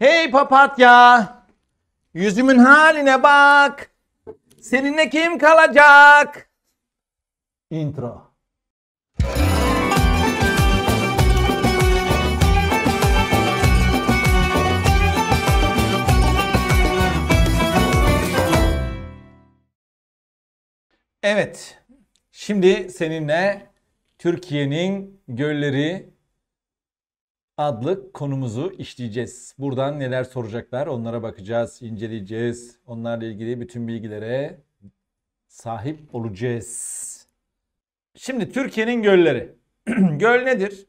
Hey papatya, yüzümün haline bak. Seninle kim kalacak? Intro. Evet, şimdi seninle Türkiye'nin gölleri, adlı konumuzu işleyeceğiz. Buradan neler soracaklar onlara bakacağız, inceleyeceğiz. Onlarla ilgili bütün bilgilere sahip olacağız. Şimdi Türkiye'nin gölleri. Göl nedir?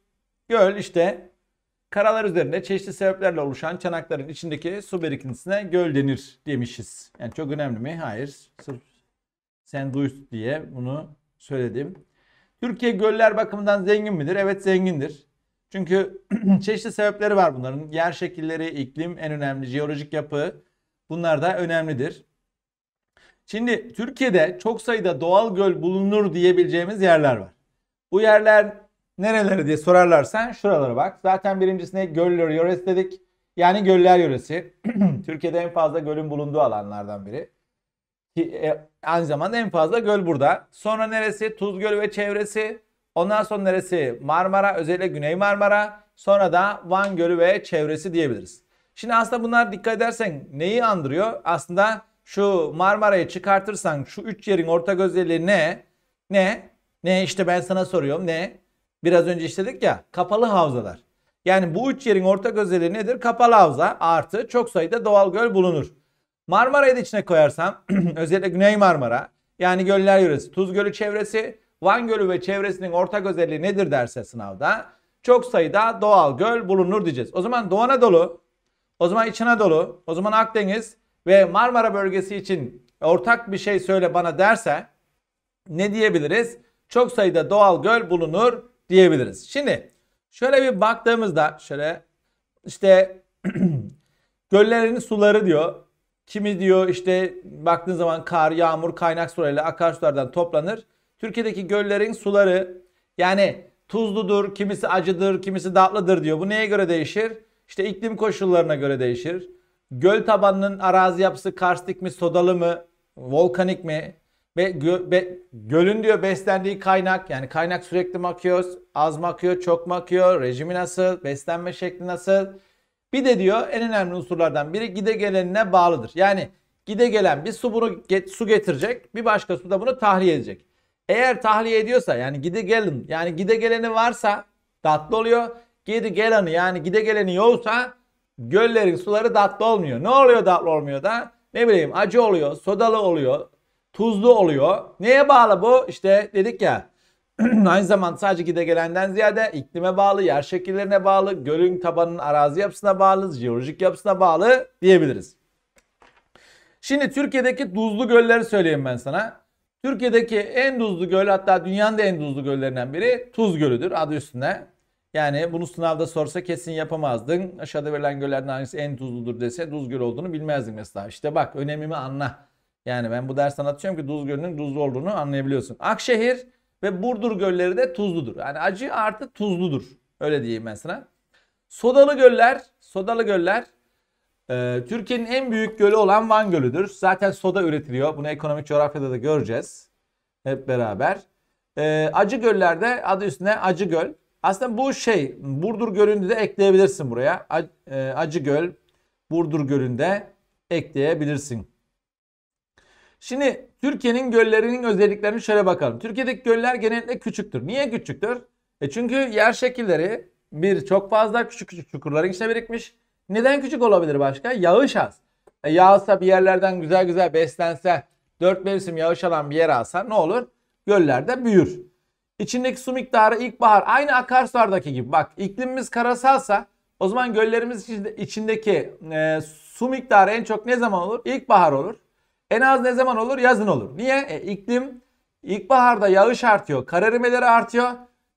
Göl işte karalar üzerinde çeşitli sebeplerle oluşan çanakların içindeki su birikintisine göl denir demişiz. Yani çok önemli mi? Hayır. Sırf sen duy diye bunu söyledim. Türkiye göller bakımından zengin midir? Evet zengindir. Çünkü çeşitli sebepleri var bunların. Yer şekilleri, iklim en önemli, jeolojik yapı bunlar da önemlidir. Şimdi Türkiye'de çok sayıda doğal göl bulunur diyebileceğimiz yerler var. Bu yerler nereleri diye sorarlarsa şuralara bak. Zaten birincisine göller yöresi dedik. Yani göller yöresi. Türkiye'de en fazla gölün bulunduğu alanlardan biri. Ki, e, aynı zamanda en fazla göl burada. Sonra neresi? Tuzgöl ve çevresi. Ondan sonra neresi? Marmara, özellikle Güney Marmara. Sonra da Van Gölü ve çevresi diyebiliriz. Şimdi aslında bunlar dikkat edersen neyi andırıyor? Aslında şu Marmara'yı çıkartırsan şu üç yerin ortak özelliği ne? Ne? Ne işte ben sana soruyorum ne? Biraz önce işledik ya kapalı havzalar. Yani bu üç yerin ortak özelliği nedir? Kapalı havza artı çok sayıda doğal göl bulunur. Marmara'yı da içine koyarsam özellikle Güney Marmara yani göller yöresi Tuz Gölü çevresi Van Gölü ve çevresinin ortak özelliği nedir derse sınavda çok sayıda doğal göl bulunur diyeceğiz. O zaman Doğu Anadolu, o zaman İç Anadolu, o zaman Akdeniz ve Marmara bölgesi için ortak bir şey söyle bana derse ne diyebiliriz? Çok sayıda doğal göl bulunur diyebiliriz. Şimdi şöyle bir baktığımızda şöyle işte göllerin suları diyor. Kimi diyor işte baktığın zaman kar, yağmur, kaynak sularıyla akarsulardan toplanır. Türkiye'deki göllerin suları yani tuzludur, kimisi acıdır, kimisi tatlıdır diyor. Bu neye göre değişir? İşte iklim koşullarına göre değişir. Göl tabanının arazi yapısı karstik mi, sodalı mı, volkanik mi? Ve gö, be, gölün diyor beslendiği kaynak yani kaynak sürekli mi akıyor, az mı akıyor, çok mu akıyor, rejimi nasıl, beslenme şekli nasıl? Bir de diyor en önemli unsurlardan biri gide gelenine bağlıdır. Yani gide gelen bir su bunu get, su getirecek, bir başka su da bunu tahliye edecek. Eğer tahliye ediyorsa yani gide gelin yani gide geleni varsa tatlı oluyor. Gide geleni yani gide geleni yoksa göllerin suları tatlı olmuyor. Ne oluyor tatlı olmuyor da? Ne bileyim acı oluyor, sodalı oluyor, tuzlu oluyor. Neye bağlı bu? İşte dedik ya aynı zamanda sadece gide gelenden ziyade iklime bağlı, yer şekillerine bağlı, gölün tabanının arazi yapısına bağlı, jeolojik yapısına bağlı diyebiliriz. Şimdi Türkiye'deki tuzlu gölleri söyleyeyim ben sana. Türkiye'deki en tuzlu göl hatta dünyanın da en tuzlu göllerinden biri Tuz Gölü'dür adı üstünde. Yani bunu sınavda sorsa kesin yapamazdın. Aşağıda verilen göllerden hangisi en tuzludur dese Tuz Gölü olduğunu bilmezdin mesela. İşte bak önemimi anla. Yani ben bu ders anlatıyorum ki Tuz Gölü'nün tuzlu olduğunu anlayabiliyorsun. Akşehir ve Burdur gölleri de tuzludur. Yani acı artı tuzludur. Öyle diyeyim ben sana. Sodalı göller, sodalı göller ee, Türkiye'nin en büyük gölü olan Van Gölü'dür. Zaten soda üretiliyor. Bunu ekonomik coğrafyada da göreceğiz. Hep beraber. Ee, acı göllerde adı üstüne acı göl. Aslında bu şey Burdur Gölü'nü de ekleyebilirsin buraya. E, acı Göl, Burdur Gölü'nde ekleyebilirsin. Şimdi Türkiye'nin göllerinin özelliklerini şöyle bakalım. Türkiye'deki göller genellikle küçüktür. Niye küçüktür? E çünkü yer şekilleri bir çok fazla küçük küçük çukurların içine birikmiş. Neden küçük olabilir başka? Yağış az. E, yağsa bir yerlerden güzel güzel beslense, dört mevsim yağış alan bir yer alsa ne olur? Göllerde büyür. İçindeki su miktarı ilkbahar aynı akarsulardaki gibi. Bak iklimimiz karasalsa o zaman göllerimiz içindeki e, su miktarı en çok ne zaman olur? İlkbahar olur. En az ne zaman olur? Yazın olur. Niye? E, iklim ilkbaharda yağış artıyor, kararimeleri artıyor.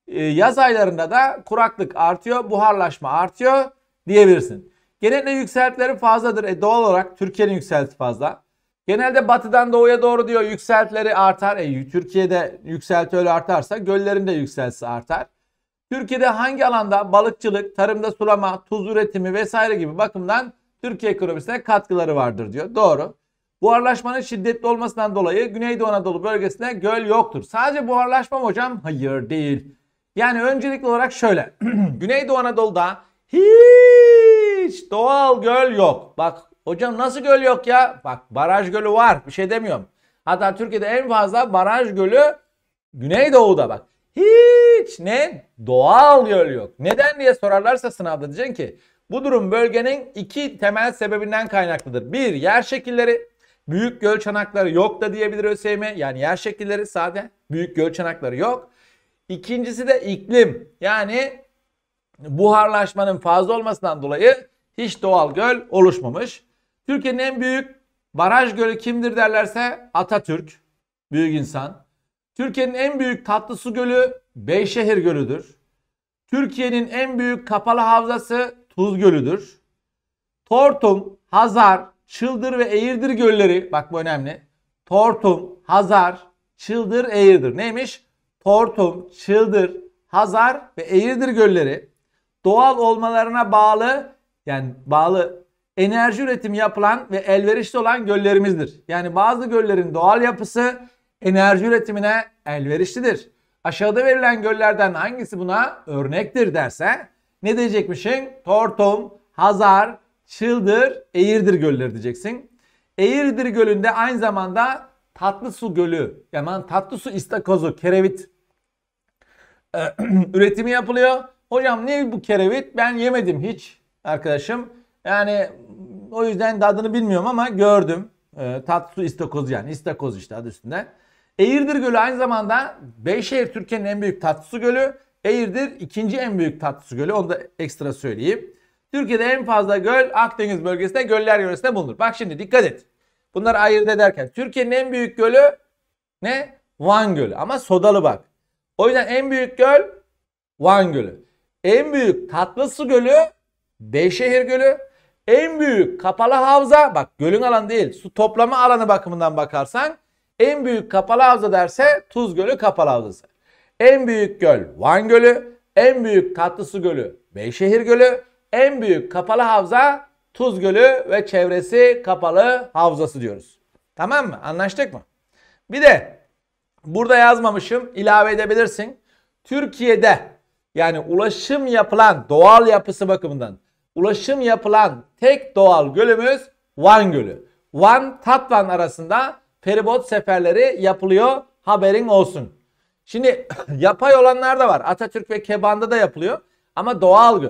E, yaz aylarında da kuraklık artıyor, buharlaşma artıyor diyebilirsin. Genelde yükseltileri fazladır. E doğal olarak Türkiye'nin yükselti fazla. Genelde batıdan doğuya doğru diyor yükseltileri artar. E Türkiye'de yükselti öyle artarsa göllerinde de yükseltisi artar. Türkiye'de hangi alanda balıkçılık, tarımda sulama, tuz üretimi vesaire gibi bakımdan Türkiye ekonomisine katkıları vardır diyor. Doğru. Buharlaşmanın şiddetli olmasından dolayı Güneydoğu Anadolu bölgesinde göl yoktur. Sadece buharlaşma mı hocam? Hayır değil. Yani öncelikli olarak şöyle. Güneydoğu Anadolu'da hiç hiç doğal göl yok. Bak hocam nasıl göl yok ya? Bak baraj gölü var bir şey demiyorum. Hatta Türkiye'de en fazla baraj gölü Güneydoğu'da bak. Hiç ne? Doğal göl yok. Neden diye sorarlarsa sınavda diyeceksin ki bu durum bölgenin iki temel sebebinden kaynaklıdır. Bir, yer şekilleri büyük göl çanakları yok da diyebilir ÖSYM. Yani yer şekilleri sadece büyük göl çanakları yok. İkincisi de iklim. Yani buharlaşmanın fazla olmasından dolayı hiç doğal göl oluşmamış. Türkiye'nin en büyük baraj gölü kimdir derlerse Atatürk, büyük insan. Türkiye'nin en büyük tatlı su gölü Beyşehir Gölü'dür. Türkiye'nin en büyük kapalı havzası Tuz Gölü'dür. Tortum, Hazar, Çıldır ve Eğirdir gölleri bak bu önemli. Tortum, Hazar, Çıldır, Eğirdir. Neymiş? Tortum, Çıldır, Hazar ve Eğirdir gölleri doğal olmalarına bağlı yani bağlı enerji üretimi yapılan ve elverişli olan göllerimizdir. Yani bazı göllerin doğal yapısı enerji üretimine elverişlidir. Aşağıda verilen göllerden hangisi buna örnektir derse ne diyecekmişin Tortum, Hazar, Çıldır, Eğirdir gölleri diyeceksin. Eğirdir gölünde aynı zamanda tatlı su gölü, yani tatlı su istakozu, kerevit e, üretimi yapılıyor. Hocam ne bu kerevit? Ben yemedim hiç arkadaşım. Yani o yüzden tadını bilmiyorum ama gördüm. E, tatlı istakoz yani istakoz işte adı üstünde. Eğirdir Gölü aynı zamanda Beyşehir Türkiye'nin en büyük tatlı su gölü. Eğirdir ikinci en büyük tatlı su gölü. Onu da ekstra söyleyeyim. Türkiye'de en fazla göl Akdeniz bölgesinde göller yöresinde bulunur. Bak şimdi dikkat et. Bunlar ayırt ederken Türkiye'nin en büyük gölü ne? Van Gölü ama sodalı bak. O yüzden en büyük göl Van Gölü. En büyük tatlı su Gölü Beyşehir Gölü. En büyük kapalı havza bak gölün alanı değil su toplama alanı bakımından bakarsan en büyük kapalı havza derse Tuz Gölü kapalı havzası. En büyük göl Van Gölü. En büyük tatlı su Gölü Beyşehir Gölü. En büyük kapalı havza Tuz Gölü ve çevresi kapalı havzası diyoruz. Tamam mı? Anlaştık mı? Bir de burada yazmamışım ilave edebilirsin. Türkiye'de yani ulaşım yapılan doğal yapısı bakımından ulaşım yapılan tek doğal gölümüz Van Gölü. Van Tatvan arasında feribot seferleri yapılıyor haberin olsun. Şimdi yapay olanlar da var. Atatürk ve Keban'da da yapılıyor ama doğal göl.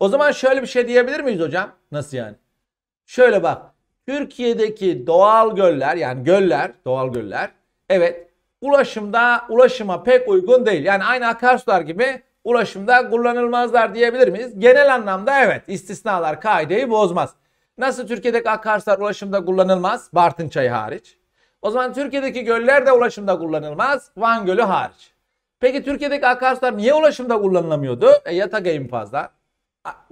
O zaman şöyle bir şey diyebilir miyiz hocam? Nasıl yani? Şöyle bak. Türkiye'deki doğal göller yani göller, doğal göller evet ulaşımda ulaşıma pek uygun değil. Yani aynı akarsular gibi ulaşımda kullanılmazlar diyebilir miyiz? Genel anlamda evet istisnalar kaideyi bozmaz. Nasıl Türkiye'deki akarsular ulaşımda kullanılmaz? Bartın çayı hariç. O zaman Türkiye'deki göller de ulaşımda kullanılmaz. Van Gölü hariç. Peki Türkiye'deki akarsular niye ulaşımda kullanılamıyordu? E, yatak eğim fazla.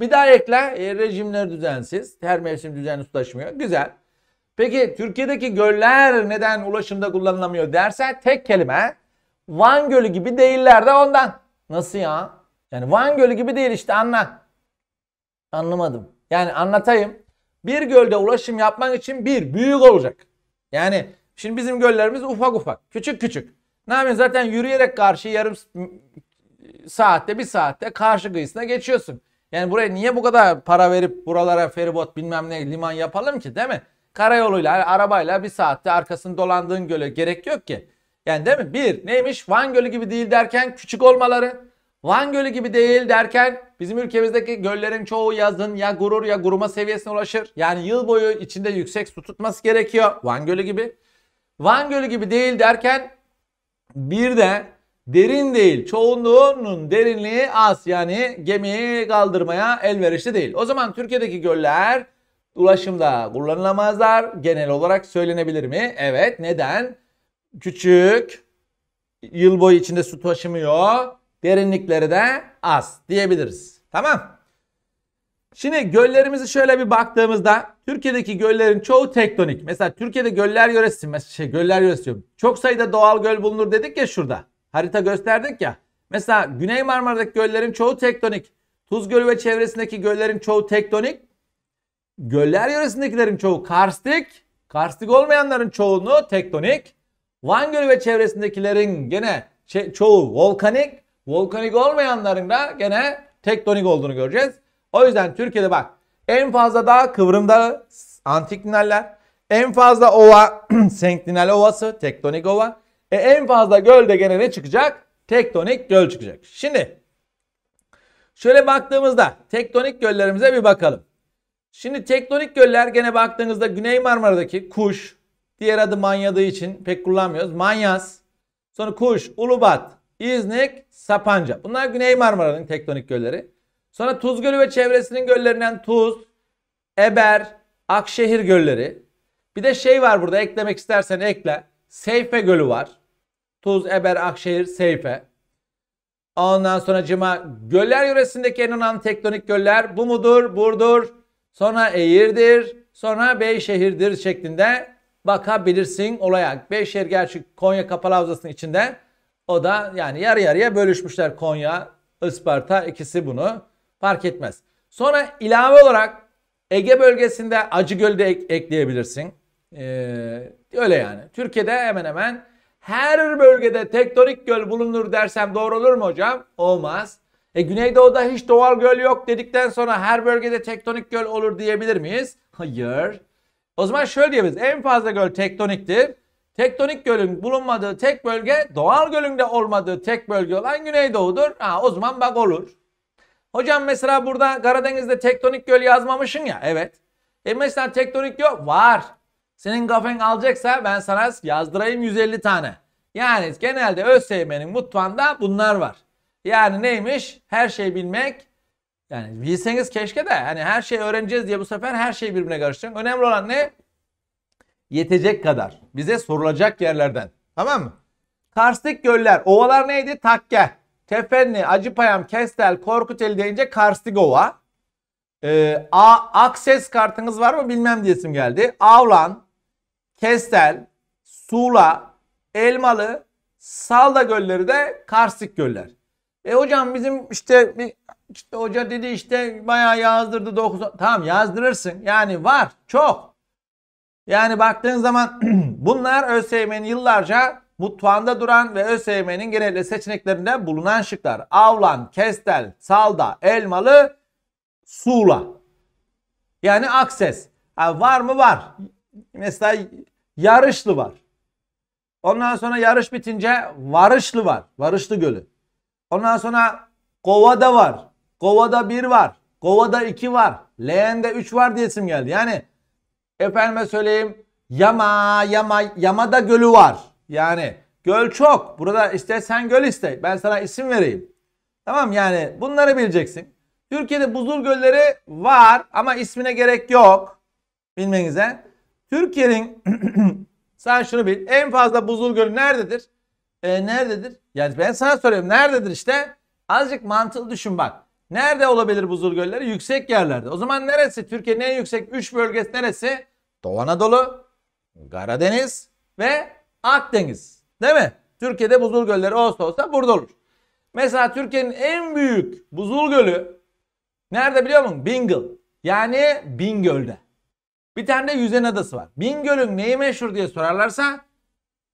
Bir daha ekle e, rejimler düzensiz. Her mevsim düzenli ulaşmıyor. Güzel. Peki Türkiye'deki göller neden ulaşımda kullanılamıyor derse tek kelime Van Gölü gibi değiller de ondan. Nasıl ya? Yani Van Gölü gibi değil işte anla. Anlamadım. Yani anlatayım. Bir gölde ulaşım yapmak için bir büyük olacak. Yani şimdi bizim göllerimiz ufak ufak. Küçük küçük. Ne yapayım? Zaten yürüyerek karşı yarım saatte bir saatte karşı kıyısına geçiyorsun. Yani buraya niye bu kadar para verip buralara feribot bilmem ne liman yapalım ki değil mi? Karayoluyla arabayla bir saatte arkasını dolandığın göle gerek yok ki. Yani değil mi? Bir neymiş? Van Gölü gibi değil derken küçük olmaları. Van Gölü gibi değil derken bizim ülkemizdeki göllerin çoğu yazın ya gurur ya guruma seviyesine ulaşır. Yani yıl boyu içinde yüksek su tutması gerekiyor Van Gölü gibi. Van Gölü gibi değil derken bir de derin değil. Çoğunluğunun derinliği az yani gemiyi kaldırmaya elverişli değil. O zaman Türkiye'deki göller ulaşımda kullanılamazlar genel olarak söylenebilir mi? Evet neden? küçük, yıl boyu içinde su taşımıyor, derinlikleri de az diyebiliriz. Tamam. Şimdi göllerimizi şöyle bir baktığımızda Türkiye'deki göllerin çoğu tektonik. Mesela Türkiye'de göller yöresi, mesela şey göller yöresi diyorum. Çok sayıda doğal göl bulunur dedik ya şurada. Harita gösterdik ya. Mesela Güney Marmara'daki göllerin çoğu tektonik. Tuz Gölü ve çevresindeki göllerin çoğu tektonik. Göller yöresindekilerin çoğu karstik. Karstik olmayanların çoğunu tektonik. Van Gölü ve çevresindekilerin gene çoğu volkanik, volkanik olmayanların da gene tektonik olduğunu göreceğiz. O yüzden Türkiye'de bak en fazla dağ Kıvrım Dağı, Antikdinaller, en fazla ova Senklinal Ovası, tektonik ova. E en fazla gölde gene ne çıkacak? Tektonik göl çıkacak. Şimdi şöyle baktığımızda tektonik göllerimize bir bakalım. Şimdi tektonik göller gene baktığınızda Güney Marmara'daki Kuş, Diğer adı manyadığı için pek kullanmıyoruz. Manyas. Sonra Kuş, Ulubat, İznik, Sapanca. Bunlar Güney Marmara'nın tektonik gölleri. Sonra Tuz Gölü ve çevresinin göllerinden Tuz, Eber, Akşehir gölleri. Bir de şey var burada eklemek istersen ekle. Seyfe Gölü var. Tuz, Eber, Akşehir, Seyfe. Ondan sonra cima göller yöresindeki en önemli tektonik göller bu mudur, burdur, sonra Eğirdir, sonra Beyşehir'dir şeklinde bakabilirsin olaya. Beyşehir gerçi Konya Kapalı Havzası'nın içinde. O da yani yarı yarıya bölüşmüşler Konya, Isparta ikisi bunu fark etmez. Sonra ilave olarak Ege bölgesinde Acıgöl'ü de ek- ekleyebilirsin. Ee, öyle yani. Türkiye'de hemen hemen her bölgede tektonik göl bulunur dersem doğru olur mu hocam? Olmaz. E Güneydoğu'da hiç doğal göl yok dedikten sonra her bölgede tektonik göl olur diyebilir miyiz? Hayır. O zaman şöyle diyebiliriz. En fazla göl tektoniktir. Tektonik gölün bulunmadığı tek bölge doğal gölün de olmadığı tek bölge olan Güneydoğu'dur. Ha, o zaman bak olur. Hocam mesela burada Karadeniz'de tektonik göl yazmamışsın ya. Evet. E mesela tektonik göl var. Senin kafen alacaksa ben sana yazdırayım 150 tane. Yani genelde ÖSYM'nin mutfağında bunlar var. Yani neymiş? Her şey bilmek, yani bilseniz keşke de hani her şeyi öğreneceğiz diye bu sefer her şeyi birbirine karıştıran. Önemli olan ne? Yetecek kadar. Bize sorulacak yerlerden. Tamam mı? Karstik göller. Ovalar neydi? Takke. Tefenli, Acıpayam, Kestel, Korkuteli deyince Karstik Ova. Ee, A, akses kartınız var mı bilmem diye isim geldi. Avlan, Kestel, Sula, Elmalı, Salda gölleri de karstik göller. E hocam bizim işte işte hoca dedi işte bayağı yazdırdı 9. Tamam yazdırırsın. Yani var çok. Yani baktığın zaman bunlar ÖSYM'nin yıllarca mutfağında duran ve ÖSYM'nin genelde seçeneklerinde bulunan şıklar. Avlan, Kestel, Salda, Elmalı, Sula. Yani Akses. Ha, var mı? Var. Mesela Yarışlı var. Ondan sonra yarış bitince Varışlı var. Varışlı Gölü. Ondan sonra kovada var. Kovada 1 var. Kovada 2 var. Leğende 3 var diye isim geldi. Yani efendime söyleyeyim yama yama yamada gölü var. Yani göl çok. Burada işte sen göl iste. Ben sana isim vereyim. Tamam yani bunları bileceksin. Türkiye'de buzul gölleri var ama ismine gerek yok. Bilmenize. Türkiye'nin sen şunu bil. En fazla buzul gölü nerededir? E, nerededir? Yani ben sana soruyorum nerededir işte? Azıcık mantıklı düşün bak. Nerede olabilir buzul gölleri? Yüksek yerlerde. O zaman neresi? Türkiye'nin en yüksek 3 bölgesi neresi? Doğu Anadolu, Karadeniz ve Akdeniz. Değil mi? Türkiye'de buzul gölleri olsa olsa burada olur. Mesela Türkiye'nin en büyük buzul gölü nerede biliyor musun? Bingöl. Yani Bingöl'de. Bir tane de Yüzen Adası var. Bingöl'ün neyi meşhur diye sorarlarsa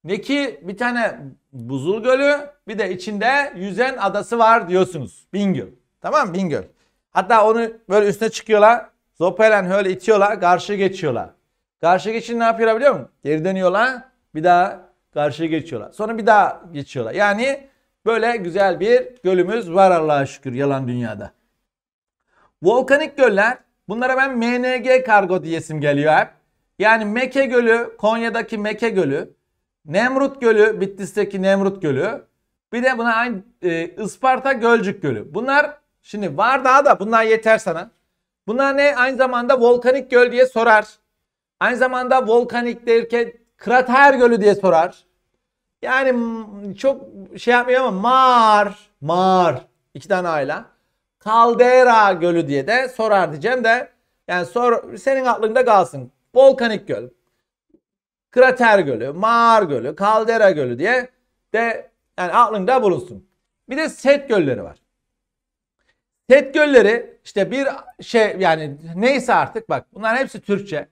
ne ki bir tane buzul gölü bir de içinde yüzen adası var diyorsunuz. Bingöl. Tamam mı? Bingöl. Hatta onu böyle üstüne çıkıyorlar. zopelen, öyle itiyorlar. Karşı geçiyorlar. Karşı geçin ne yapıyorlar biliyor musun? Geri dönüyorlar. Bir daha karşıya geçiyorlar. Sonra bir daha geçiyorlar. Yani böyle güzel bir gölümüz var Allah'a şükür yalan dünyada. Volkanik göller bunlara ben MNG kargo diyesim geliyor hep. Yani Meke Gölü, Konya'daki Meke Gölü, Nemrut Gölü, Bitlis'teki Nemrut Gölü. Bir de buna aynı e, Isparta Gölcük Gölü. Bunlar şimdi var daha da bunlar yeter sana. Bunlar ne? Aynı zamanda volkanik göl diye sorar. Aynı zamanda volkanik derken krater gölü diye sorar. Yani çok şey yapmıyor ama mar, mar iki tane ayla. Kaldera gölü diye de sorar diyeceğim de yani sor, senin aklında kalsın. Volkanik göl, Krater Gölü, Mağar Gölü, Kaldera Gölü diye de yani aklında bulunsun. Bir de set gölleri var. Set gölleri işte bir şey yani neyse artık bak bunların hepsi Türkçe.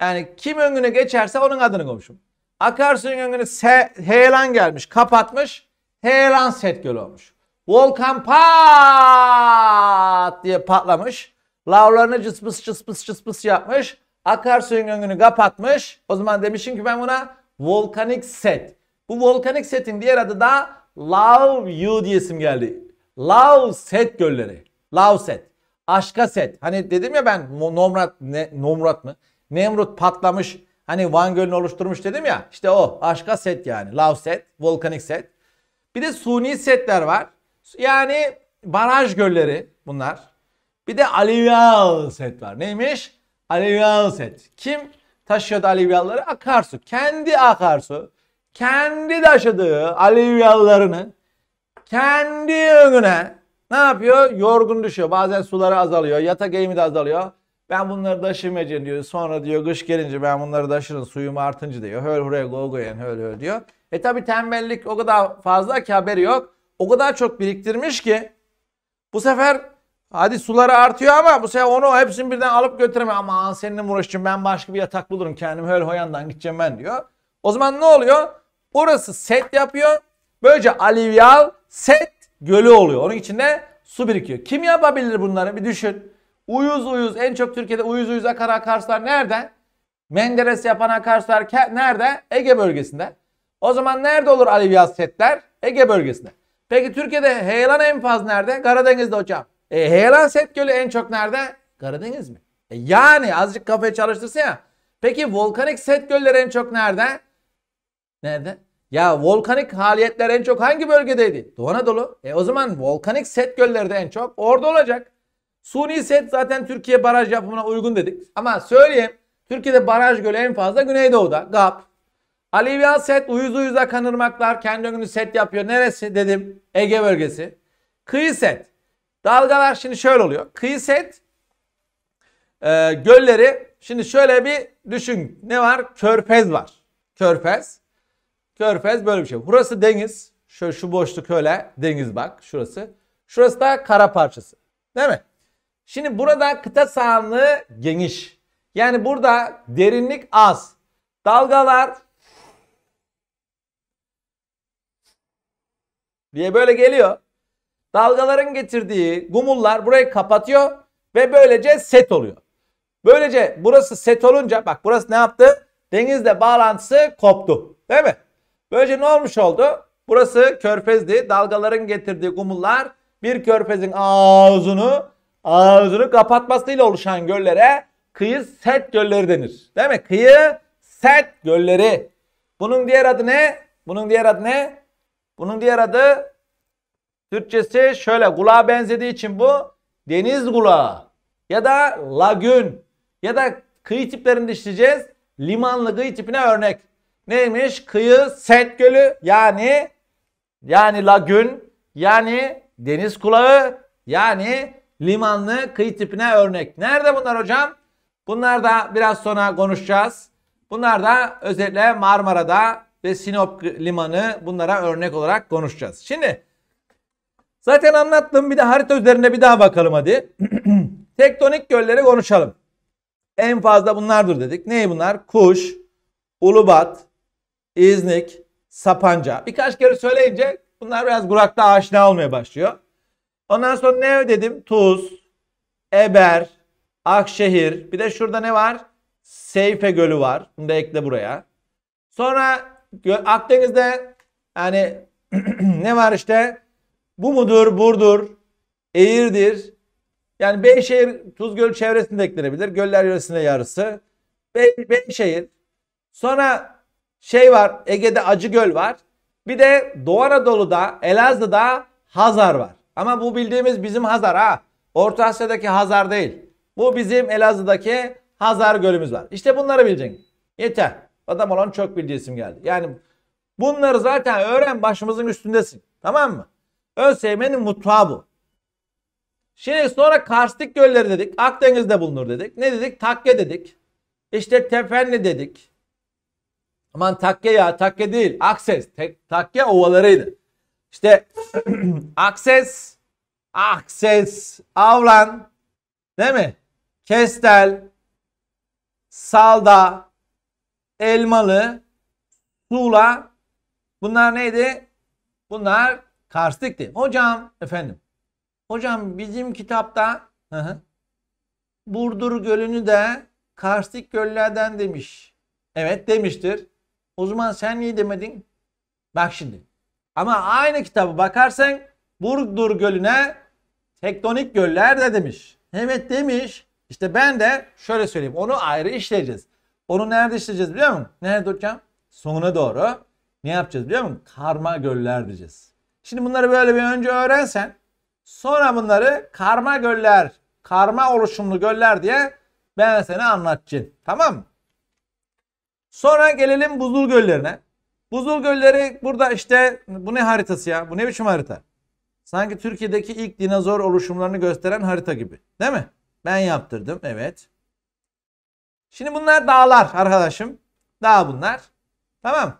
Yani kim öngüne geçerse onun adını koymuşum. Akarsuyun öngünü se, heyelan gelmiş kapatmış. Heyelan set gölü olmuş. Volkan pat diye patlamış. Lavlarını cıspıs cıspıs cıspıs yapmış. Akarsuyun önünü kapatmış. O zaman demişim ki ben buna volkanik set. Bu volkanik setin diğer adı da Love You diye isim geldi. Love Set gölleri. Love Set. Aşka set. Hani dedim ya ben Nomrat, ne, Nomrat mı? Nemrut patlamış. Hani Van Gölü'nü oluşturmuş dedim ya. İşte o. Aşka set yani. Love set. Volkanik set. Bir de suni setler var. Yani baraj gölleri bunlar. Bir de alüvyal set var. Neymiş? set Kim taşıyordu Alevyalıları? Akarsu. Kendi Akarsu. Kendi taşıdığı Alevyalılarını kendi önüne ne yapıyor? Yorgun düşüyor. Bazen suları azalıyor. Yatak eğimi de azalıyor. Ben bunları taşımayacağım diyor. Sonra diyor kış gelince ben bunları taşırın suyum artınca diyor. Höl huraya go goyen höl höl diyor. E tabi tembellik o kadar fazla ki haberi yok. O kadar çok biriktirmiş ki bu sefer Hadi suları artıyor ama bu sefer onu hepsini birden alıp götürme. Aman seninle mi uğraşacağım ben başka bir yatak bulurum kendim. Höl hoyandan gideceğim ben diyor. O zaman ne oluyor? Orası set yapıyor. Böylece alivyal set gölü oluyor. Onun içinde su birikiyor. Kim yapabilir bunları bir düşün. Uyuz uyuz en çok Türkiye'de uyuz uyuz akar akarsular nerede? Menderes yapan akarsular nerede? Ege bölgesinde. O zaman nerede olur alivyal setler? Ege bölgesinde. Peki Türkiye'de heyelan en enfaz nerede? Karadeniz'de hocam. E, Heyelan Set Gölü en çok nerede? Karadeniz mi? E, yani azıcık kafayı çalıştırsa ya. Peki volkanik set gölleri en çok nerede? Nerede? Ya volkanik haliyetler en çok hangi bölgedeydi? Doğu Anadolu. E o zaman volkanik set gölleri de en çok orada olacak. Suni set zaten Türkiye baraj yapımına uygun dedik. Ama söyleyeyim Türkiye'de baraj gölü en fazla Güneydoğu'da. GAP. Alivya set uyuz uyuza kanırmaklar kendi önünü set yapıyor. Neresi dedim? Ege bölgesi. Kıyı set. Dalgalar şimdi şöyle oluyor. Kıyı set e, gölleri şimdi şöyle bir düşün. Ne var? Körfez var. Körfez. Körfez böyle bir şey. Burası deniz. Şöyle şu boşluk öyle deniz bak şurası. Şurası da kara parçası. Değil mi? Şimdi burada kıta sahanlığı geniş. Yani burada derinlik az. Dalgalar diye böyle geliyor. Dalgaların getirdiği gumullar burayı kapatıyor ve böylece set oluyor. Böylece burası set olunca bak burası ne yaptı? Denizle bağlantısı koptu. Değil mi? Böylece ne olmuş oldu? Burası körfezdi. Dalgaların getirdiği gumullar bir körfezin ağzını ağzını kapatmasıyla oluşan göllere kıyı set gölleri denir. Değil mi? Kıyı set gölleri. Bunun diğer adı ne? Bunun diğer adı ne? Bunun diğer adı Türkçesi şöyle kulağa benzediği için bu deniz kulağı ya da lagün ya da kıyı tiplerini işleyeceğiz. Limanlı kıyı tipine örnek. Neymiş? Kıyı set gölü yani yani lagün yani deniz kulağı yani limanlı kıyı tipine örnek. Nerede bunlar hocam? Bunlar da biraz sonra konuşacağız. Bunlar da özellikle Marmara'da ve Sinop limanı bunlara örnek olarak konuşacağız. Şimdi Zaten anlattım. Bir de harita üzerinde bir daha bakalım hadi. Tektonik gölleri konuşalım. En fazla bunlardır dedik. Neyi bunlar? Kuş, Ulubat, İznik, Sapanca. Birkaç kere söyleyince bunlar biraz kulakta aşina olmaya başlıyor. Ondan sonra ne dedim? Tuz, Eber, Akşehir. Bir de şurada ne var? Seyfe Gölü var. Bunu da ekle buraya. Sonra Akdeniz'de yani ne var işte? Bu mudur, burdur, eğirdir. Yani Beyşehir, Tuzgöl çevresinde eklenebilir. Göller yöresinde yarısı. Be Beyşehir. Sonra şey var, Ege'de Acıgöl var. Bir de Doğu Anadolu'da, Elazığ'da Hazar var. Ama bu bildiğimiz bizim Hazar ha. Orta Asya'daki Hazar değil. Bu bizim Elazığ'daki Hazar Gölümüz var. İşte bunları bileceksin. Yeter. Adam olan çok bildiği isim geldi. Yani bunları zaten öğren başımızın üstündesin. Tamam mı? ÖSYM'nin mutfağı bu. Şimdi sonra karstik gölleri dedik. Akdeniz'de bulunur dedik. Ne dedik? Takke dedik. İşte Tefenli dedik. Aman takke ya takke değil. Akses. Tek, takke ovalarıydı. İşte Akses, Akses, Avlan, değil mi? Kestel, Salda, Elmalı, Sula. Bunlar neydi? Bunlar Karstik'ti. Hocam efendim. Hocam bizim kitapta hı hı, Burdur Gölü'nü de karstik göllerden demiş. Evet demiştir. O zaman sen niye demedin? Bak şimdi. Ama aynı kitabı bakarsan Burdur Gölü'ne tektonik göller de demiş. Evet demiş. İşte ben de şöyle söyleyeyim. Onu ayrı işleyeceğiz. Onu nerede işleyeceğiz biliyor musun? Nerede hocam? Sonuna doğru ne yapacağız biliyor musun? Karma göller diyeceğiz. Şimdi bunları böyle bir önce öğrensen sonra bunları karma göller, karma oluşumlu göller diye ben sana anlatacağım. Tamam mı? Sonra gelelim buzul göllerine. Buzul gölleri burada işte bu ne haritası ya? Bu ne biçim harita? Sanki Türkiye'deki ilk dinozor oluşumlarını gösteren harita gibi. Değil mi? Ben yaptırdım. Evet. Şimdi bunlar dağlar arkadaşım. Dağ bunlar. Tamam.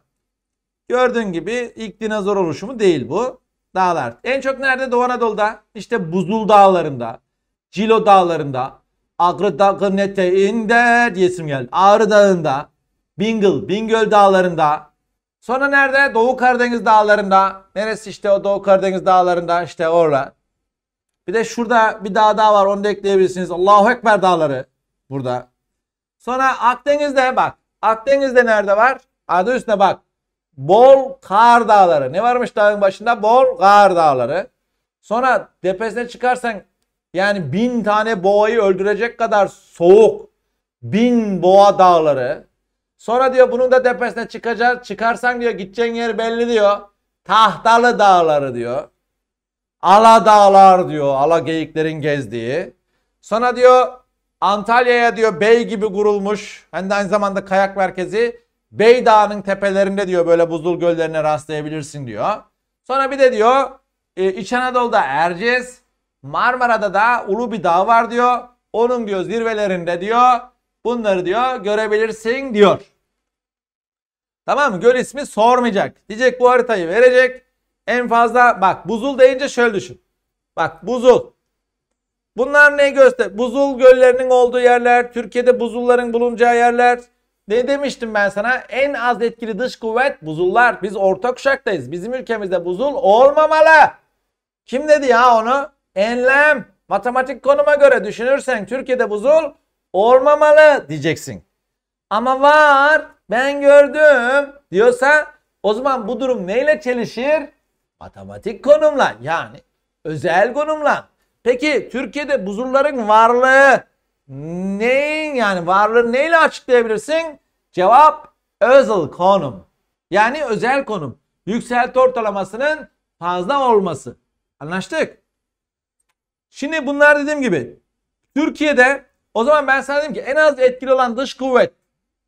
Gördüğün gibi ilk dinozor oluşumu değil bu. Dağlar. En çok nerede? Doğu Anadolu'da. İşte Buzul Dağları'nda, Cilo Dağları'nda, Agrı Dağı'nın eteğinde diyesim geldi. Ağrı Dağı'nda, Bingöl, Bingöl Dağları'nda. Sonra nerede? Doğu Karadeniz Dağları'nda. Neresi işte o Doğu Karadeniz Dağları'nda? işte orada. Bir de şurada bir dağ daha var. Onu da ekleyebilirsiniz. Allahu Ekber Dağları. Burada. Sonra Akdeniz'de bak. Akdeniz'de nerede var? Adı üstüne bak bol kar dağları. Ne varmış dağın başında? Bol kar dağları. Sonra tepesine çıkarsan yani bin tane boğayı öldürecek kadar soğuk. Bin boğa dağları. Sonra diyor bunun da tepesine çıkacak, çıkarsan diyor gideceğin yer belli diyor. Tahtalı dağları diyor. Ala dağlar diyor. Ala geyiklerin gezdiği. Sonra diyor Antalya'ya diyor bey gibi kurulmuş. Hem de aynı zamanda kayak merkezi. Bey Dağı'nın tepelerinde diyor böyle buzul göllerine rastlayabilirsin diyor. Sonra bir de diyor e, İç Anadolu'da Erciyes, Marmara'da da Ulu bir dağ var diyor. Onun diyor zirvelerinde diyor bunları diyor görebilirsin diyor. Tamam mı? Göl ismi sormayacak. Diyecek bu haritayı verecek. En fazla bak buzul deyince şöyle düşün. Bak buzul. Bunlar ne göster? Buzul göllerinin olduğu yerler, Türkiye'de buzulların bulunacağı yerler, ne demiştim ben sana? En az etkili dış kuvvet buzullar. Biz orta kuşaktayız. Bizim ülkemizde buzul olmamalı. Kim dedi ya onu? Enlem. Matematik konuma göre düşünürsen Türkiye'de buzul olmamalı diyeceksin. Ama var ben gördüm diyorsa o zaman bu durum neyle çelişir? Matematik konumla yani özel konumla. Peki Türkiye'de buzulların varlığı Neyin yani varlığı neyle açıklayabilirsin? Cevap özel konum. Yani özel konum. Yükselti ortalamasının fazla olması. Anlaştık. Şimdi bunlar dediğim gibi Türkiye'de o zaman ben sana dedim ki en az etkili olan dış kuvvet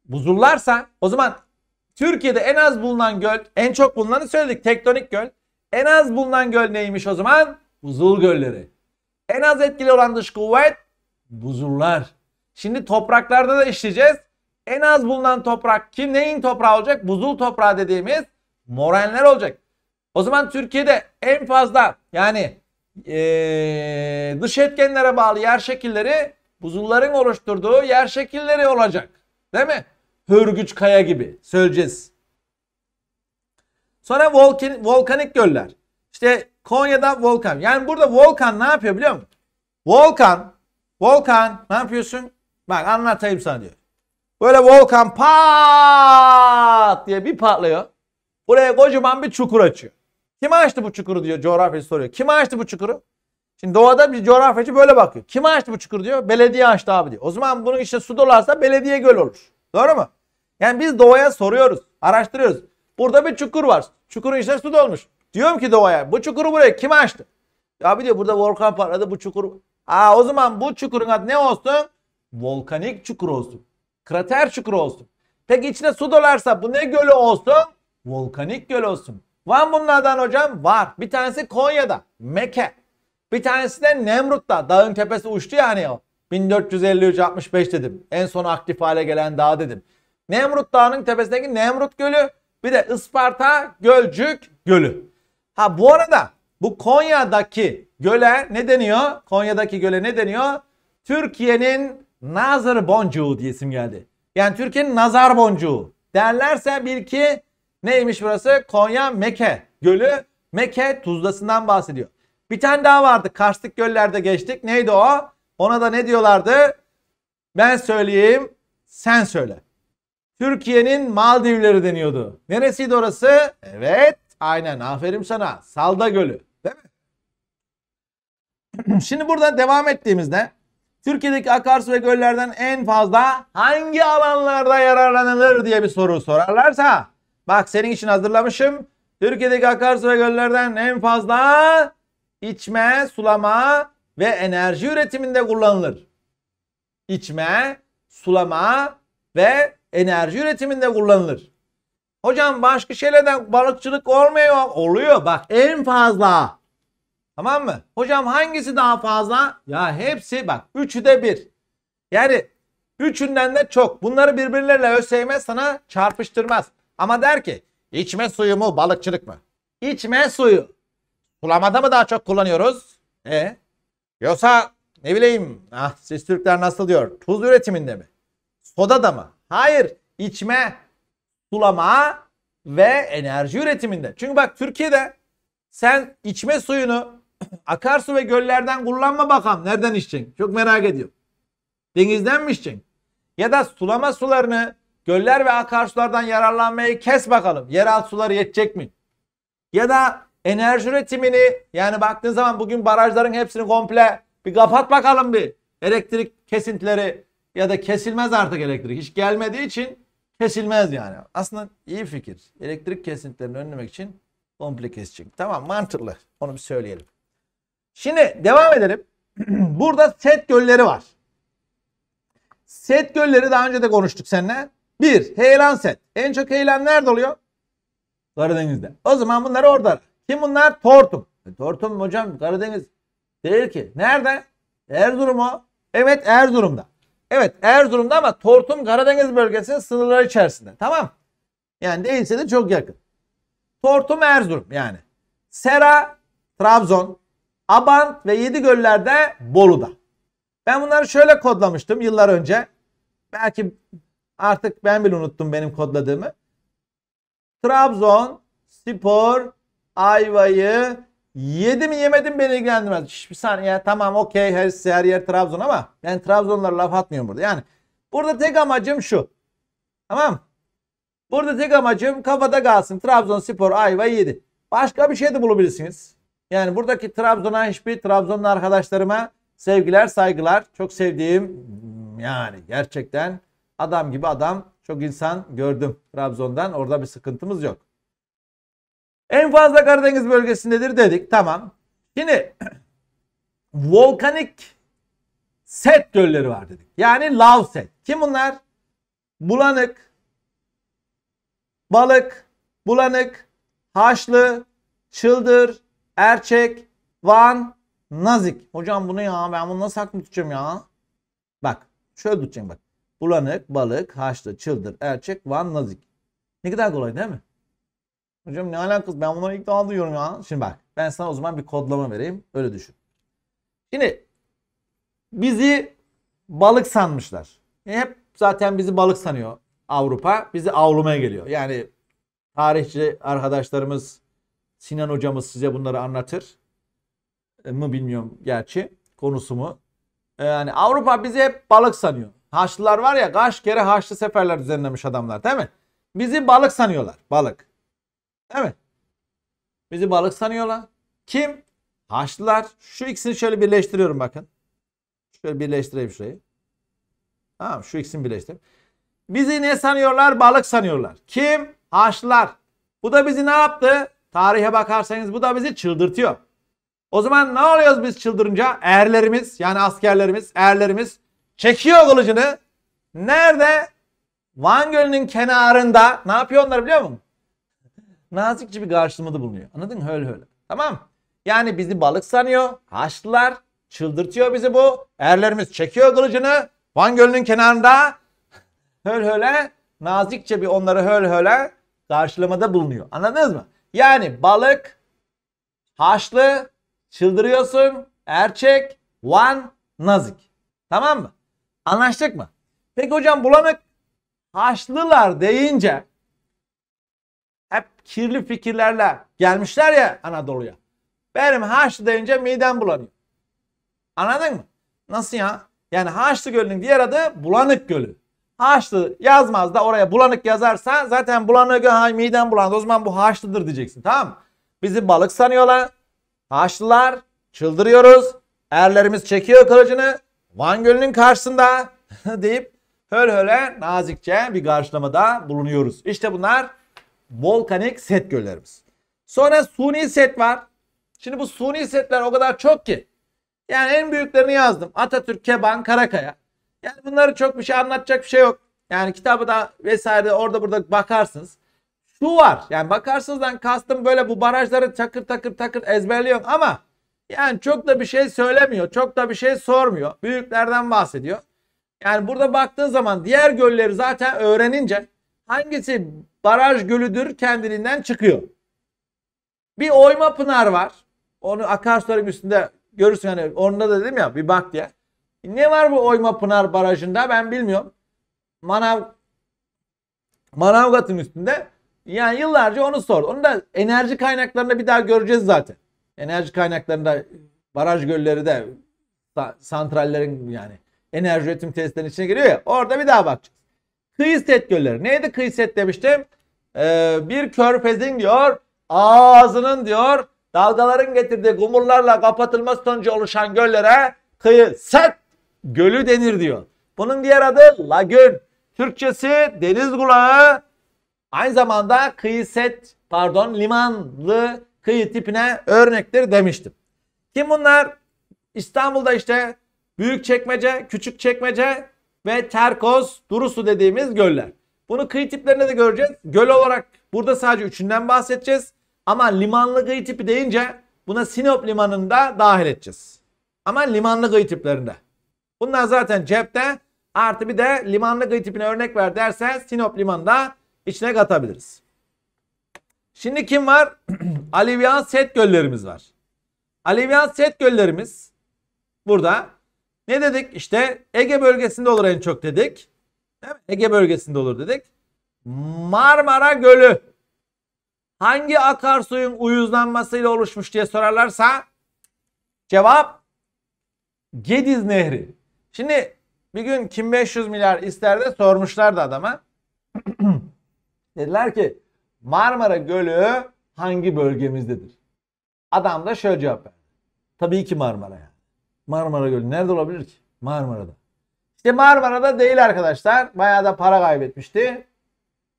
buzullarsa o zaman Türkiye'de en az bulunan göl en çok bulunanı söyledik tektonik göl. En az bulunan göl neymiş o zaman? Buzul gölleri. En az etkili olan dış kuvvet buzullar. Şimdi topraklarda da işleyeceğiz. En az bulunan toprak kim neyin toprağı olacak? Buzul toprağı dediğimiz morenler olacak. O zaman Türkiye'de en fazla yani ee, dış etkenlere bağlı yer şekilleri buzulların oluşturduğu yer şekilleri olacak. Değil mi? Hürgüç kaya gibi söyleyeceğiz. Sonra volkan, volkanik göller. İşte Konya'da volkan. Yani burada volkan ne yapıyor biliyor musun? Volkan Volkan ne yapıyorsun? Bak anlatayım sana diyor. Böyle volkan pat diye bir patlıyor. Buraya kocaman bir çukur açıyor. Kim açtı bu çukuru diyor coğrafyacı soruyor. Kim açtı bu çukuru? Şimdi doğada bir coğrafyacı böyle bakıyor. Kim açtı bu çukuru diyor. Belediye açtı abi diyor. O zaman bunun işte su dolarsa belediye göl olur. Doğru mu? Yani biz doğaya soruyoruz. Araştırıyoruz. Burada bir çukur var. Çukurun içine su dolmuş. Diyorum ki doğaya bu çukuru buraya kim açtı? Abi diyor burada volkan patladı bu çukur Aa o zaman bu çukurun adı ne olsun? Volkanik çukur olsun. Krater çukur olsun. Peki içine su dolarsa bu ne gölü olsun? Volkanik göl olsun. Var mı bunlardan hocam? Var. Bir tanesi Konya'da. Mekke. Bir tanesi de Nemrut'ta. Dağın tepesi uçtu ya hani o. 1453-65 dedim. En son aktif hale gelen dağ dedim. Nemrut Dağı'nın tepesindeki Nemrut Gölü. Bir de Isparta Gölcük Gölü. Ha bu arada bu Konya'daki göle ne deniyor? Konya'daki göle ne deniyor? Türkiye'nin nazar boncuğu diye isim geldi. Yani Türkiye'nin nazar boncuğu derlerse bil ki neymiş burası? Konya Meke gölü. Meke tuzlasından bahsediyor. Bir tane daha vardı. Karstik göllerde geçtik. Neydi o? Ona da ne diyorlardı? Ben söyleyeyim, sen söyle. Türkiye'nin Maldivleri deniyordu. Neresiydi orası? Evet, aynen. Aferin sana. Salda Gölü. Şimdi buradan devam ettiğimizde Türkiye'deki akarsu ve göllerden en fazla hangi alanlarda yararlanılır diye bir soru sorarlarsa bak senin için hazırlamışım. Türkiye'deki akarsu ve göllerden en fazla içme, sulama ve enerji üretiminde kullanılır. İçme, sulama ve enerji üretiminde kullanılır. Hocam başka şeylerden balıkçılık olmuyor. Oluyor bak en fazla. Tamam mı? Hocam hangisi daha fazla? Ya hepsi bak üçü de bir. Yani üçünden de çok. Bunları birbirleriyle ÖSYM sana çarpıştırmaz. Ama der ki içme suyu mu balıkçılık mı? İçme suyu. Sulamada mı daha çok kullanıyoruz? E yoksa ne bileyim ah siz Türkler nasıl diyor tuz üretiminde mi? Soda da mı? Hayır içme, sulama ve enerji üretiminde. Çünkü bak Türkiye'de sen içme suyunu Akarsu ve göllerden kullanma bakalım. Nereden içeceksin? Çok merak ediyorum. Denizden mi içeceksin? Ya da sulama sularını göller ve akarsulardan yararlanmayı kes bakalım. Yeraltı suları yetecek mi? Ya da enerji üretimini yani baktığın zaman bugün barajların hepsini komple bir kapat bakalım bir. Elektrik kesintileri ya da kesilmez artık elektrik. Hiç gelmediği için kesilmez yani. Aslında iyi fikir. Elektrik kesintilerini önlemek için komple kesecek. Tamam mantıklı. Onu bir söyleyelim. Şimdi devam edelim. Burada set gölleri var. Set gölleri daha önce de konuştuk seninle. Bir, heyelan set. En çok heyelan nerede oluyor? Karadeniz'de. O zaman bunlar orada. Kim bunlar? Tortum. E, tortum hocam Karadeniz değil ki. Nerede? Erzurum o. Evet Erzurum'da. Evet Erzurum'da ama Tortum Karadeniz bölgesinin sınırları içerisinde. Tamam. Yani değilse de çok yakın. Tortum Erzurum yani. Sera Trabzon. Abant ve Yedigöller'de Bolu'da. Ben bunları şöyle kodlamıştım yıllar önce. Belki artık ben bile unuttum benim kodladığımı. Trabzon, Spor, Ayva'yı yedi mi yemedim beni ilgilendirmez. Şş, bir saniye tamam okey her, her yer Trabzon ama ben Trabzonlara laf atmıyorum burada. Yani burada tek amacım şu. Tamam Burada tek amacım kafada kalsın. Trabzon, Spor, Ayva yedi. Başka bir şey de bulabilirsiniz. Yani buradaki Trabzon'a hiçbir Trabzonlu arkadaşlarıma sevgiler saygılar. Çok sevdiğim yani gerçekten adam gibi adam çok insan gördüm Trabzon'dan. Orada bir sıkıntımız yok. En fazla Karadeniz bölgesindedir dedik. Tamam. Şimdi volkanik set gölleri var dedik. Yani lav set. Kim bunlar? Bulanık, balık, bulanık, haşlı, çıldır, Erçek Van Nazik. Hocam bu ne ya? Ben bunu nasıl aklımda tutacağım ya? Bak. Şöyle tutacağım bak. Bulanık, balık, haşlı, çıldır, erçek, van, nazik. Ne kadar kolay değil mi? Hocam ne alakası? Ben bunları ilk defa duyuyorum ya. Şimdi bak. Ben sana o zaman bir kodlama vereyim. Öyle düşün. Şimdi bizi balık sanmışlar. E, hep zaten bizi balık sanıyor Avrupa. Bizi avlamaya geliyor. Yani tarihçi arkadaşlarımız Sinan hocamız size bunları anlatır e, mı bilmiyorum gerçi konusu mu. E, yani Avrupa bizi hep balık sanıyor. Haçlılar var ya kaç kere haçlı seferler düzenlemiş adamlar değil mi? Bizi balık sanıyorlar. Balık. Değil mi? Bizi balık sanıyorlar. Kim? Haçlılar. Şu ikisini şöyle birleştiriyorum bakın. Şöyle birleştireyim şurayı. Tamam şu ikisini birleştireyim. Bizi ne sanıyorlar? Balık sanıyorlar. Kim? Haçlılar. Bu da bizi ne yaptı? Tarihe bakarsanız bu da bizi çıldırtıyor. O zaman ne oluyoruz biz çıldırınca? Erlerimiz yani askerlerimiz, erlerimiz çekiyor kılıcını. Nerede? Van Gölü'nün kenarında ne yapıyor onlar biliyor musun? Nazikçe bir karşılamada bulunuyor. Anladın mı? Öyle öyle. Tamam. Yani bizi balık sanıyor. Haçlılar çıldırtıyor bizi bu. Erlerimiz çekiyor kılıcını. Van Gölü'nün kenarında höl höle nazikçe bir onları höl höle karşılamada bulunuyor. Anladınız mı? Yani balık, haşlı, çıldırıyorsun, erçek, one nazik. Tamam mı? Anlaştık mı? Peki hocam bulanık haşlılar deyince hep kirli fikirlerle gelmişler ya Anadolu'ya. Benim haşlı deyince midem bulanıyor. Anladın mı? Nasıl ya? Yani Haçlı Gölü'nün diğer adı Bulanık Gölü. Haçlı yazmaz da oraya bulanık yazarsan zaten bulanık ha, midem bulandı. O zaman bu Haçlıdır diyeceksin tamam Bizi balık sanıyorlar. Haçlılar çıldırıyoruz. Erlerimiz çekiyor kılıcını. Van Gölü'nün karşısında deyip höl höle nazikçe bir karşılamada bulunuyoruz. İşte bunlar volkanik set göllerimiz. Sonra suni set var. Şimdi bu suni setler o kadar çok ki. Yani en büyüklerini yazdım. Atatürk, Keban, Karakaya. Yani bunları çok bir şey anlatacak bir şey yok. Yani kitabı da vesaire orada burada bakarsınız. Şu var. Yani bakarsınız bakarsınızdan kastım böyle bu barajları takır takır takır ezberliyorsun ama yani çok da bir şey söylemiyor. Çok da bir şey sormuyor. Büyüklerden bahsediyor. Yani burada baktığın zaman diğer gölleri zaten öğrenince hangisi baraj gölüdür kendiliğinden çıkıyor. Bir oyma pınar var. Onu akarsuların üstünde görürsün hani onda da dedim ya bir bak diye. Ne var bu Oyma Pınar Barajı'nda ben bilmiyorum. Manav Manavgat'ın üstünde. Yani yıllarca onu sordu. Onu da enerji kaynaklarında bir daha göreceğiz zaten. Enerji kaynaklarında baraj gölleri de santrallerin yani enerji üretim tesislerinin içine giriyor ya. Orada bir daha bakacağız. Kıyıset gölleri. Neydi kıyıset demiştim? Ee, bir körfezin diyor ağzının diyor dalgaların getirdiği gumurlarla kapatılma sonucu oluşan göllere kıyı set gölü denir diyor. Bunun diğer adı lagün. Türkçesi deniz kulağı. Aynı zamanda kıyı set pardon limanlı kıyı tipine örnektir demiştim. Kim bunlar? İstanbul'da işte büyük çekmece, küçük çekmece ve terkoz Durusu dediğimiz göller. Bunu kıyı tiplerinde de göreceğiz. Göl olarak burada sadece üçünden bahsedeceğiz. Ama limanlı kıyı tipi deyince buna Sinop limanını da dahil edeceğiz. Ama limanlı kıyı tiplerinde. Bunlar zaten cepte. Artı bir de limanlı gıy tipine örnek ver derse Sinop limanında içine katabiliriz. Şimdi kim var? Alevyan set göllerimiz var. Alevyan set göllerimiz burada. Ne dedik? İşte Ege bölgesinde olur en çok dedik. Ege bölgesinde olur dedik. Marmara Gölü hangi akarsuyun uyuzlanmasıyla oluşmuş diye sorarlarsa cevap Gediz Nehri. Şimdi bir gün kim 500 milyar ister de sormuşlardı adama. Dediler ki Marmara Gölü hangi bölgemizdedir? Adam da şöyle cevap verdi. Tabii ki Marmara ya Marmara Gölü nerede olabilir ki? Marmara'da. İşte Marmara'da değil arkadaşlar. Bayağı da para kaybetmişti.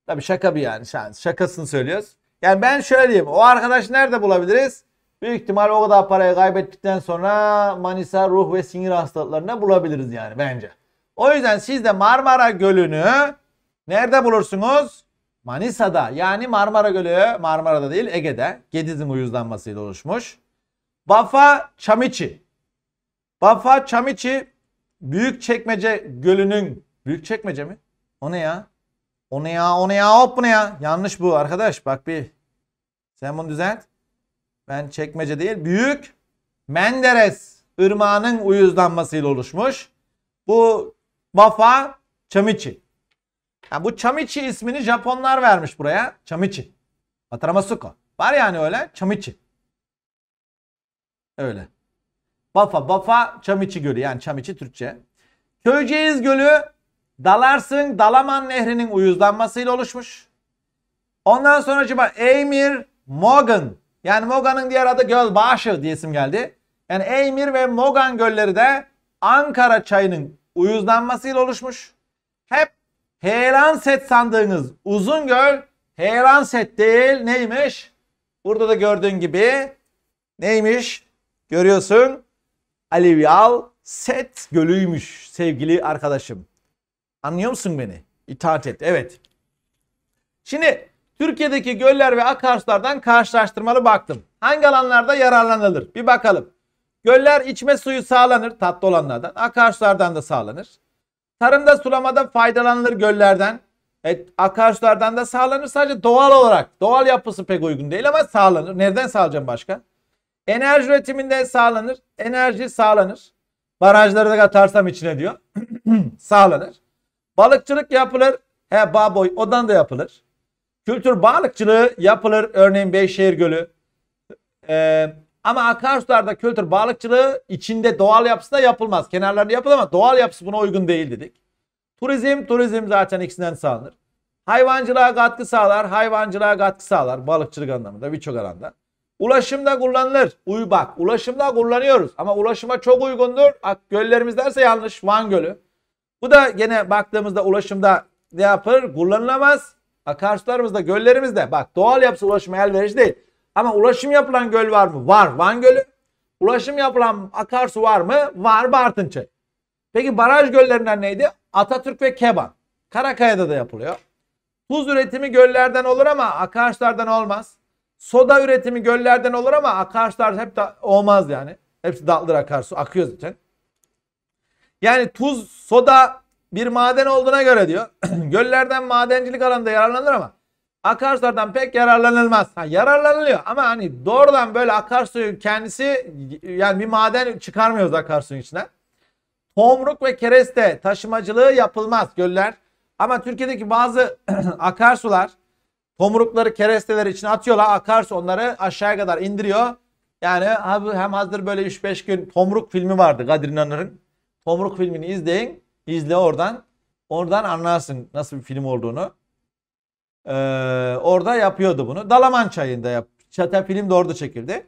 Tabii şaka bir yani. Şakasını söylüyoruz. Yani ben şöyle diyeyim. O arkadaş nerede bulabiliriz? Büyük ihtimal o kadar parayı kaybettikten sonra Manisa ruh ve sinir hastalıklarına bulabiliriz yani bence. O yüzden siz de Marmara Gölü'nü nerede bulursunuz? Manisa'da yani Marmara Gölü Marmara'da değil Ege'de Gediz'in uyuzlanmasıyla oluşmuş. Bafa Çamiçi. Bafa Çamiçi Büyükçekmece Gölü'nün Büyükçekmece mi? O ne ya? O ne ya? O ne ya? Hop bu ne ya? Yanlış bu arkadaş. Bak bir. Sen bunu düzelt. Ben çekmece değil büyük Menderes ırmağının uyuzlanmasıyla oluşmuş. Bu Bafa Chamichi. Yani bu Chamichi ismini Japonlar vermiş buraya. Chamichi. Ataramasuko. Var yani öyle. Chamichi. Öyle. Bafa, Bafa, Chamichi Gölü. Yani Chamichi Türkçe. Köyceğiz Gölü Dalarsın Dalaman Nehri'nin uyuzlanmasıyla oluşmuş. Ondan sonra acaba Emir Morgan yani Moga'nın diğer adı Gölbaşı diyesim geldi. Yani Eymir ve Mogan gölleri de Ankara çayının uyuzlanmasıyla oluşmuş. Hep Heranset sandığınız uzun göl Heranset değil neymiş? Burada da gördüğün gibi neymiş? Görüyorsun Alivyal Set gölüymüş sevgili arkadaşım. Anlıyor musun beni? İtaat et. Evet. Şimdi Türkiye'deki göller ve akarsulardan karşılaştırmalı baktım. Hangi alanlarda yararlanılır? Bir bakalım. Göller içme suyu sağlanır tatlı olanlardan. Akarsulardan da sağlanır. Tarımda sulamada faydalanılır göllerden. Evet, akarsulardan da sağlanır. Sadece doğal olarak doğal yapısı pek uygun değil ama sağlanır. Nereden sağlayacağım başka? Enerji üretiminde sağlanır. Enerji sağlanır. Barajları da katarsam içine diyor. sağlanır. Balıkçılık yapılır. He baboy odan da yapılır. Kültür balıkçılığı yapılır. Örneğin Beyşehir Gölü. Ee, ama akarsularda kültür balıkçılığı içinde doğal yapısında yapılmaz. Kenarlarında yapılır ama doğal yapısı buna uygun değil dedik. Turizm, turizm zaten ikisinden sağlanır. Hayvancılığa katkı sağlar, hayvancılığa katkı sağlar. Balıkçılık anlamında birçok alanda. Ulaşımda kullanılır. Uy bak ulaşımda kullanıyoruz ama ulaşıma çok uygundur. Ak, göllerimiz derse yanlış Van Gölü. Bu da gene baktığımızda ulaşımda ne yapılır? Kullanılamaz. Akarsularımızda, göllerimizde bak doğal yapısı ulaşım elverişli değil. Ama ulaşım yapılan göl var mı? Var. Van Gölü. Ulaşım yapılan akarsu var mı? Var Bartınçay. Peki baraj göllerinden neydi? Atatürk ve Keban. Karakaya'da da yapılıyor. Tuz üretimi göllerden olur ama akarsulardan olmaz. Soda üretimi göllerden olur ama akarsular hep de olmaz yani. Hepsi tatlıdır akarsu. Akıyor zaten. Yani tuz, soda, bir maden olduğuna göre diyor. Göllerden madencilik alanında yararlanılır ama akarsulardan pek yararlanılmaz. Ha, yararlanılıyor ama hani doğrudan böyle akarsuyu kendisi yani bir maden çıkarmıyoruz akarsuyun içine. Tomruk ve kereste taşımacılığı yapılmaz göller. Ama Türkiye'deki bazı akarsular tomrukları keresteler için atıyorlar. Akarsu onları aşağıya kadar indiriyor. Yani hem hazır böyle 3-5 gün Tomruk filmi vardı Kadir İnanır'ın. Tomruk filmini izleyin. İzle oradan. Oradan anlarsın nasıl bir film olduğunu. Ee, orada yapıyordu bunu. Dalaman çayında yap. Çata film de orada çekildi.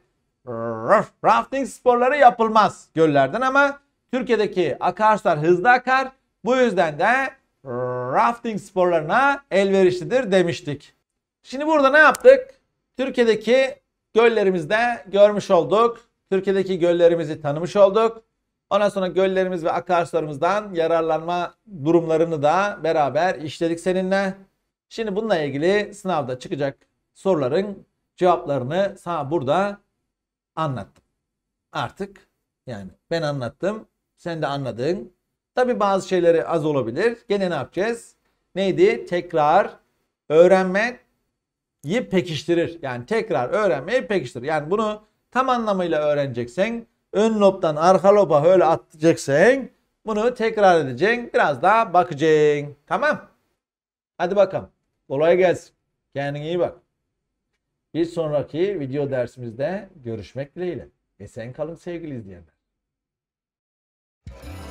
Rafting sporları yapılmaz göllerden ama Türkiye'deki akarsular hızlı akar. Bu yüzden de rafting sporlarına elverişlidir demiştik. Şimdi burada ne yaptık? Türkiye'deki göllerimizde görmüş olduk. Türkiye'deki göllerimizi tanımış olduk. Ondan sonra göllerimiz ve akarsularımızdan yararlanma durumlarını da beraber işledik seninle. Şimdi bununla ilgili sınavda çıkacak soruların cevaplarını sana burada anlattım. Artık yani ben anlattım. Sen de anladın. Tabi bazı şeyleri az olabilir. Gene ne yapacağız? Neydi? Tekrar öğrenme pekiştirir. Yani tekrar öğrenmeyi pekiştirir. Yani bunu tam anlamıyla öğreneceksen ön lobdan arka loba öyle atacaksın. Bunu tekrar edeceksin. Biraz daha bakacaksın. Tamam. Hadi bakalım. Kolay gelsin. Kendine iyi bak. Bir sonraki video dersimizde görüşmek dileğiyle. Esen kalın sevgili izleyenler.